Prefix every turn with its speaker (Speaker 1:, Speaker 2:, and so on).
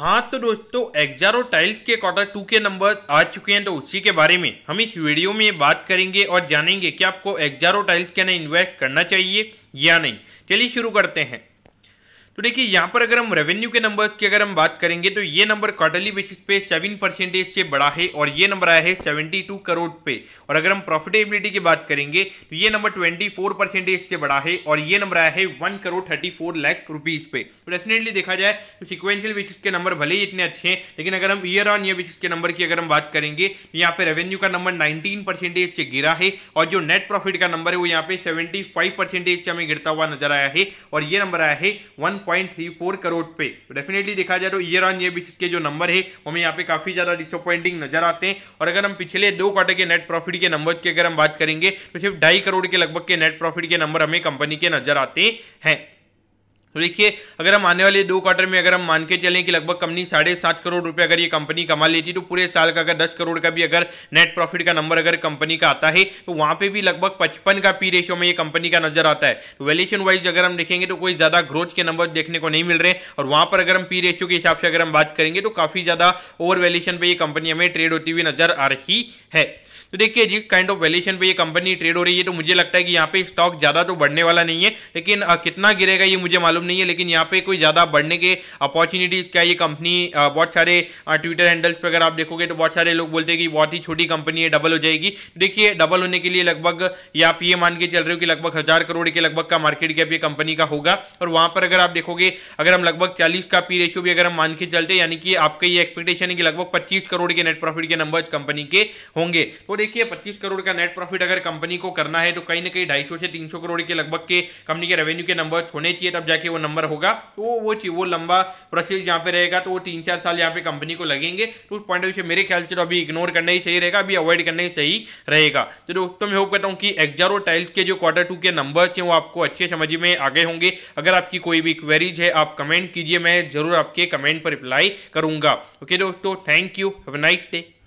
Speaker 1: हाँ तो दोस्तों एग्जारो टाइल्स के क्वार्टर टू के नंबर आ चुके हैं तो उसी के बारे में हम इस वीडियो में बात करेंगे और जानेंगे कि आपको एग्जारो टाइल्स के अंदर इन्वेस्ट करना चाहिए या नहीं चलिए शुरू करते हैं तो देखिए यहाँ पर अगर हम रेवेन्यू के नंबर की अगर हम बात करेंगे तो ये नंबर क्वार्टरली बेसिस पे सेवन परसेंटेज से बड़ा है और ये नंबर आया है सेवेंटी टू करोड़ पे और अगर हम प्रॉफिटेबिलिटी की बात करेंगे तो ये नंबर ट्वेंटी फोर परसेंटेज से बड़ा है और ये नंबर आया है one crore thirty four lakh rupees पे तो डेफिनेटली देखा जाए तो सिक्वेंशियल बेसिस के नंबर भले ही इतने अच्छे हैं लेकिन अगर हम ईयर ऑन ईयर बेसिस के नंबर की अगर हम बात करेंगे तो यहाँ पे रेवेन्यू का नंबर नाइनटीन परसेंटेज से गिरा है और जो नेट प्रॉफिट का नंबर है वो यहाँ पे सेवेंटी फाइव परसेंटेज से हमें गिरता हुआ नजर आया है और ये नंबर आया है वन 1.34 करोड़ पे तो डेफिनेटली देखा जाए तो ईयर ऑन ईयर बेसिस के जो नंबर है हमें यहाँ पे काफ़ी ज़्यादा डिसअपॉइंटिंग नजर आते हैं और अगर हम पिछले दो क्वार्टर के नेट प्रॉफिट के नंबर की अगर हम बात करेंगे तो सिर्फ ढाई करोड़ के लगभग के नेट प्रॉफिट के नंबर हमें कंपनी के नजर आते हैं तो देखिए अगर हम आने वाले दो क्वार्टर में अगर हम मान के चलें कि लगभग कंपनी साढ़े सात करोड़ रुपए अगर ये कंपनी कमा लेती तो पूरे साल का अगर दस करोड़ का भी अगर नेट प्रॉफिट का नंबर अगर कंपनी का आता है तो वहाँ पे भी लगभग पचपन का पी रेशियो में ये कंपनी का नजर आता है तो वैल्यूशन वाइज अगर हम देखेंगे तो कोई ज़्यादा ग्रोथ के नंबर देखने को नहीं मिल रहे और वहाँ पर अगर हम पी रेशियो के हिसाब से अगर हम बात करेंगे तो काफ़ी ज़्यादा ओवर वैल्यूशन पर ये कंपनी हमें ट्रेड होती हुई नजर आ रही है तो देखिए जिस काइंड ऑफ वैल्यूशन पे ये कंपनी ट्रेड हो रही है तो मुझे लगता है कि यहाँ पे स्टॉक ज़्यादा तो बढ़ने वाला नहीं है लेकिन कितना गिरेगा ये मुझे मालूम मालूम नहीं है लेकिन यहाँ पे कोई ज़्यादा बढ़ने के अपॉर्चुनिटीज़ क्या ये कंपनी बहुत सारे ट्विटर हैंडल्स पर अगर आप देखोगे तो बहुत सारे लोग बोलते हैं कि बहुत ही छोटी कंपनी है डबल हो जाएगी देखिए डबल होने के लिए लगभग या आप ये मान के चल रहे हो कि लगभग हज़ार करोड़ के लगभग का मार्केट कैप ये कंपनी का होगा और वहाँ पर अगर आप देखोगे अगर हम लगभग चालीस का पी रेशियो भी अगर हम मान के चलते यानी कि आपका ये एक्सपेक्टेशन है कि लगभग पच्चीस करोड़ के नेट प्रॉफिट के नंबर कंपनी के होंगे तो देखिए पच्चीस करोड़ का नेट प्रॉफिट अगर कंपनी को करना है तो कहीं ना कहीं ढाई से तीन करोड़ के लगभग के कंपनी के रेवेन्यू के नंबर होने चाहिए तब जाके वो नंबर होगा तो वो चीज वो लंबा प्रोसेस यहाँ पे रहेगा तो वो तीन चार साल यहाँ पे कंपनी को लगेंगे तो उस पॉइंट ऑफ व्यू से मेरे ख्याल से तो अभी इग्नोर करना ही सही रहेगा अभी अवॉइड करना ही सही रहेगा तो दोस्तों मैं होप करता हूँ कि एक्जारो टाइल्स के जो क्वार्टर टू के नंबर्स हैं वो आपको अच्छे समझ में आगे होंगे अगर आपकी कोई भी क्वेरीज है आप कमेंट कीजिए मैं जरूर आपके कमेंट पर रिप्लाई करूंगा ओके दोस्तों thank you have nice day